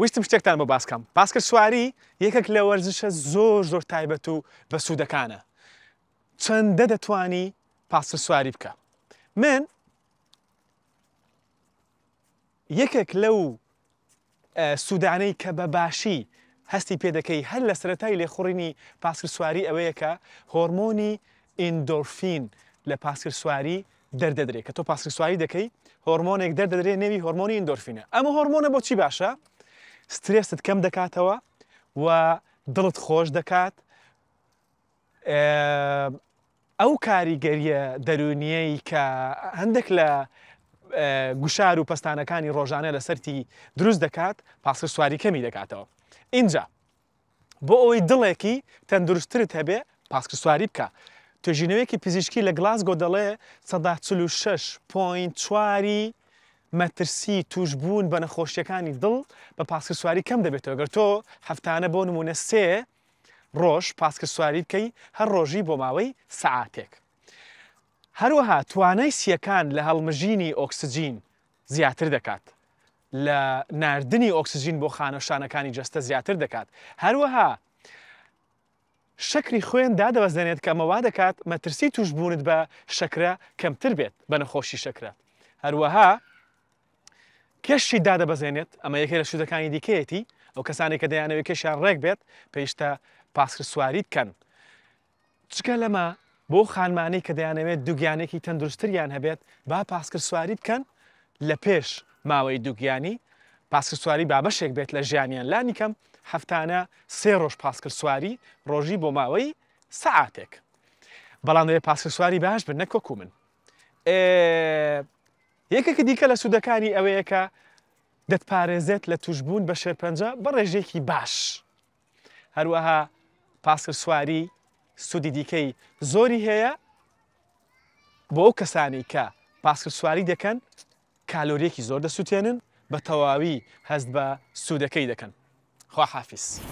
ویستم شتێکتان بۆ باسکەم باسکرد سواری یەکێک لە وەرزشە زۆر زۆر تایبەت و بە سوودەکانە چەندە دەتوانی پاسر سواری بکە من یەکێک لەو سوودانەی کە بە باشی هەستی پێدەکەی هەر لە سەتای لێخوڕینی پاسکر سواری ئەوەیەکە هۆرمۆنی ئیندۆرفین لە پاسکر سواری دەردەدرێت کە تۆ پاسکر سواری دەکەی هۆرمۆنێک دەردەدرێت نێوی هۆرمۆنی ئیندۆرفینە ئەمە هۆرمۆنە بۆچی باشە؟ سترێست کەم دەکاتەوە و دڵت خۆش دەکات ئەو کاریگەریە دەرونیەی کە هەندێک لە گوشار و پستانەکانی ڕۆژانە لە سەری دروست دەکات پاسر سواری کەمی دەکاتەوە اینجا بۆ ئەوەی دڵێکی تەندروستترت هەبێ پاسکە سواری بکە توێژینەوەیەکی پزیشکی لە گلاسگۆ دەڵێ 1960 پوین چواری مەترسی توشببوون بە نەخۆشیەکانی دڵ بە پاسکە سواری کەم دەبێتەوە گەر تۆ هەفتانە بۆ نمونە سێ ڕۆژ پاسکە سواری بکەی هەر ڕۆژی بۆ ماوەی سعاتێک. هەروەها توانای سیەکان لە هەڵمەژینی ئۆکسسجین زیاتر دەکات. لە نردنی ئۆکسسجین بۆ خانەشانەکانی جەستە زیاتر دەکات. هەروەها شکری خوێن دادەوەزێنێت کە مەوا دەکات مەترسی توشببوونت بە شکرە کەمتر بێت بە نەخۆشی شکرە. هەروەها کێشی دادەبەزێنێت ئەمە یەکێ لە شوودەکانی دیکەیەتی ئەو کەسانی کە دەیانەوەی کێشیان ڕێک بێت پێیشتا پاسکر سواری بکەن. چکە لەمە بۆ خانمانەی کە دەیانەوێت دوگیانێکی تەندروستریان هەبێت با پاسکر سواری بکەن لە پێش ماوەی دوگیانی پاسکر سواری بابەشێک بێت لە ژیانیان لانی کەم هەفتانە سێ ڕۆژ پاسکر سواری ڕۆژی بۆ ماوەی سعاتێک. بەڵام دەوێت پاسکر سواری باش بن نەکۆکو من. یەکێکە دیکە لە سوودەکانی ئەوەیەکە دەتپارێزێت لە توشببوون بە شێرپەنجە بە ڕێژێکی باش. هەروەها پاسکر سواری سوودی دیکەی زۆری هەیە بۆ ئەو کەسانی کە پاسکر سواری دەکەن کالۆریەکی زۆر دەسووتێنن بە تەواوی هەست بە سوودەکەی دەکەن. خوا حافیس.